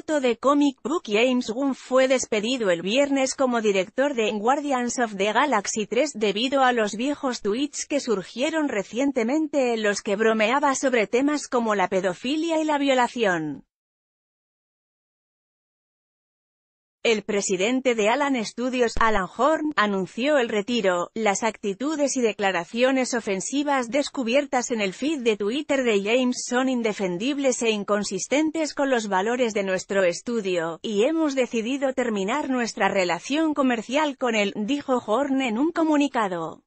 foto de Comic Book James Gunn fue despedido el viernes como director de Guardians of the Galaxy 3 debido a los viejos tweets que surgieron recientemente en los que bromeaba sobre temas como la pedofilia y la violación. El presidente de Alan Studios, Alan Horn, anunció el retiro, las actitudes y declaraciones ofensivas descubiertas en el feed de Twitter de James son indefendibles e inconsistentes con los valores de nuestro estudio, y hemos decidido terminar nuestra relación comercial con él, dijo Horn en un comunicado.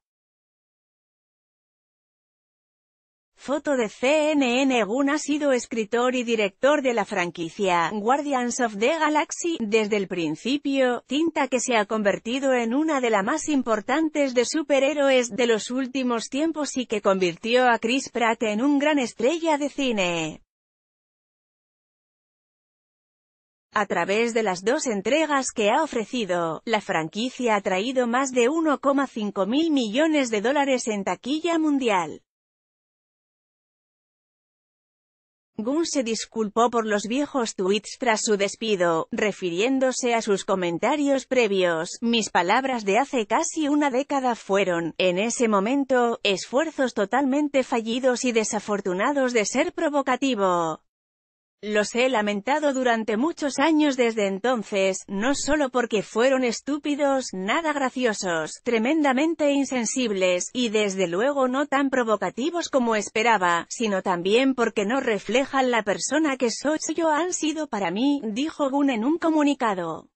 Foto de CNN Gunn ha sido escritor y director de la franquicia Guardians of the Galaxy desde el principio, tinta que se ha convertido en una de las más importantes de superhéroes de los últimos tiempos y que convirtió a Chris Pratt en un gran estrella de cine. A través de las dos entregas que ha ofrecido, la franquicia ha traído más de 1,5 mil millones de dólares en taquilla mundial. Gunn se disculpó por los viejos tweets tras su despido, refiriéndose a sus comentarios previos. Mis palabras de hace casi una década fueron, en ese momento, esfuerzos totalmente fallidos y desafortunados de ser provocativo. Los he lamentado durante muchos años desde entonces, no solo porque fueron estúpidos, nada graciosos, tremendamente insensibles, y desde luego no tan provocativos como esperaba, sino también porque no reflejan la persona que soy yo han sido para mí, dijo Gunn en un comunicado.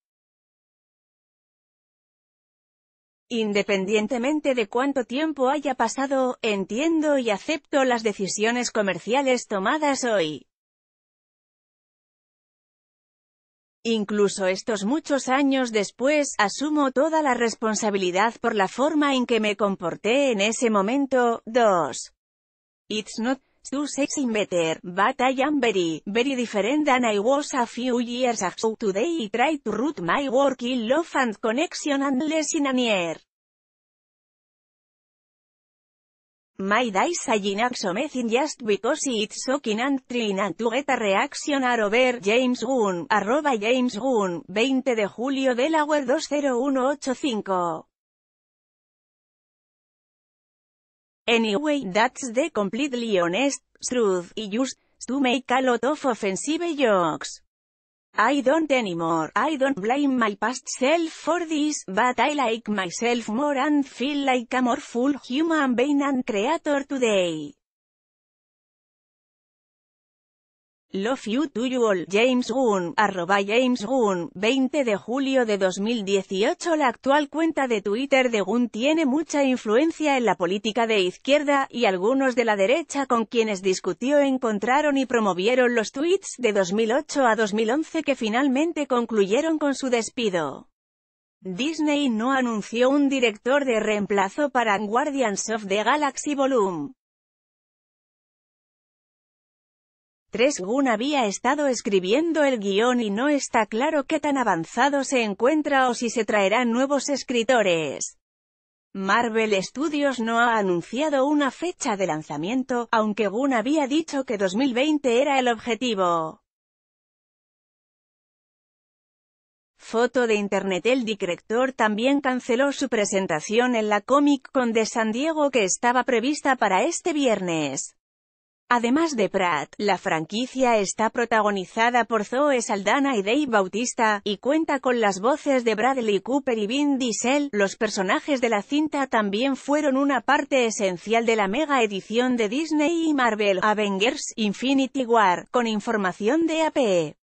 Independientemente de cuánto tiempo haya pasado, entiendo y acepto las decisiones comerciales tomadas hoy. Incluso estos muchos años después, asumo toda la responsabilidad por la forma en que me comporté en ese momento. 2. It's not too sexy better, but I am very, very different than I was a few years ago. Today I try to root my work in love and connection and less in an year. My dice a just because it's shocking and and to get a reaction a over James Gunn, arroba James 20 de julio Delaware 20185. Anyway that's the completely honest truth, y just, to make a lot of offensive jokes. I don't anymore. I don't blame my past self for this, but I like myself more and feel like a more full human being and creator today. Love you to you James Gunn, arroba James Gunn, 20 de julio de 2018 La actual cuenta de Twitter de Gunn tiene mucha influencia en la política de izquierda, y algunos de la derecha con quienes discutió encontraron y promovieron los tweets de 2008 a 2011 que finalmente concluyeron con su despido. Disney no anunció un director de reemplazo para Guardians of the Galaxy Volume 3. Gunn había estado escribiendo el guión y no está claro qué tan avanzado se encuentra o si se traerán nuevos escritores. Marvel Studios no ha anunciado una fecha de lanzamiento, aunque Gunn había dicho que 2020 era el objetivo. Foto de internet El director también canceló su presentación en la Comic Con de San Diego que estaba prevista para este viernes. Además de Pratt, la franquicia está protagonizada por Zoe Saldana y Dave Bautista, y cuenta con las voces de Bradley Cooper y Vin Diesel. Los personajes de la cinta también fueron una parte esencial de la mega edición de Disney y Marvel Avengers Infinity War, con información de APE.